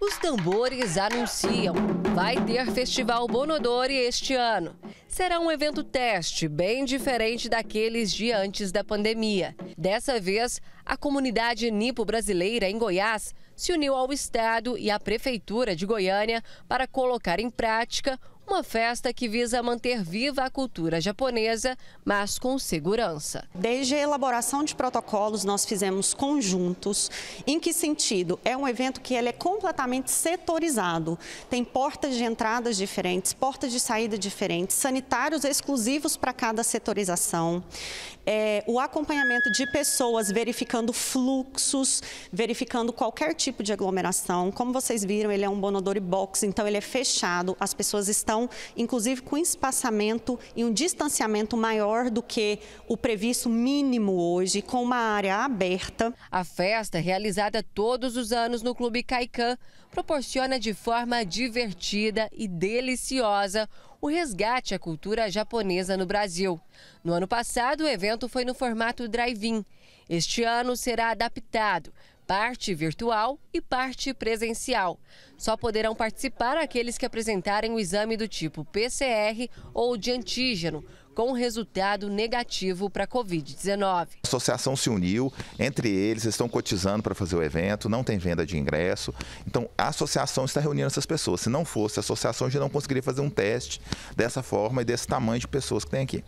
Os tambores anunciam. Vai ter Festival Bonodori este ano. Será um evento teste, bem diferente daqueles de antes da pandemia. Dessa vez, a comunidade nipo-brasileira em Goiás se uniu ao Estado e à Prefeitura de Goiânia para colocar em prática uma festa que visa manter viva a cultura japonesa, mas com segurança. Desde a elaboração de protocolos, nós fizemos conjuntos. Em que sentido? É um evento que ele é completamente setorizado. Tem portas de entradas diferentes, portas de saída diferentes, sanitários exclusivos para cada setorização. É, o acompanhamento de pessoas verificando fluxos, verificando qualquer tipo de aglomeração. Como vocês viram, ele é um Bonodori Box, então ele é fechado, as pessoas estão inclusive com espaçamento e um distanciamento maior do que o previsto mínimo hoje, com uma área aberta. A festa, realizada todos os anos no Clube Caicã, proporciona de forma divertida e deliciosa o resgate à cultura japonesa no Brasil. No ano passado, o evento foi no formato drive-in. Este ano será adaptado parte virtual e parte presencial. Só poderão participar aqueles que apresentarem o exame do tipo PCR ou de antígeno, com resultado negativo para a Covid-19. A associação se uniu, entre eles, estão cotizando para fazer o evento, não tem venda de ingresso. Então, a associação está reunindo essas pessoas. Se não fosse a associação, a gente não conseguiria fazer um teste dessa forma e desse tamanho de pessoas que tem aqui.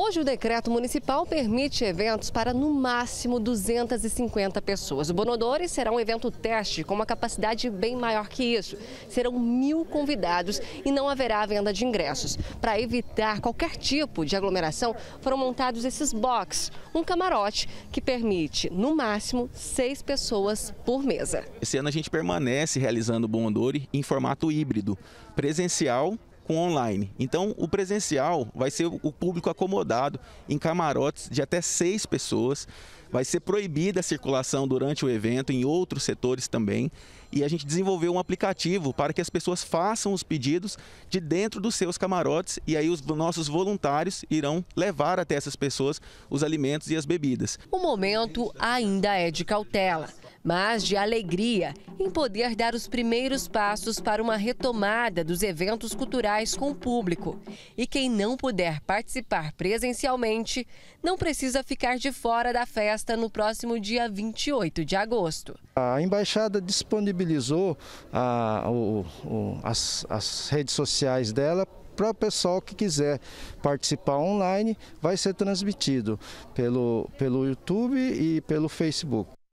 Hoje, o decreto municipal permite eventos para no máximo 250 pessoas. O Bonodori será um evento teste com uma capacidade bem maior que isso. Serão mil convidados e não haverá venda de ingressos. Para evitar qualquer tipo de aglomeração, foram montados esses box, um camarote que permite, no máximo, seis pessoas por mesa. Esse ano a gente permanece realizando o Bonodori em formato híbrido, presencial com online. Então, o presencial vai ser o público acomodado em camarotes de até seis pessoas. Vai ser proibida a circulação durante o evento em outros setores também. E a gente desenvolveu um aplicativo para que as pessoas façam os pedidos de dentro dos seus camarotes e aí os nossos voluntários irão levar até essas pessoas os alimentos e as bebidas. O momento ainda é de cautela mas de alegria em poder dar os primeiros passos para uma retomada dos eventos culturais com o público. E quem não puder participar presencialmente não precisa ficar de fora da festa no próximo dia 28 de agosto. A embaixada disponibilizou a, o, o, as, as redes sociais dela para o pessoal que quiser participar online, vai ser transmitido pelo, pelo YouTube e pelo Facebook.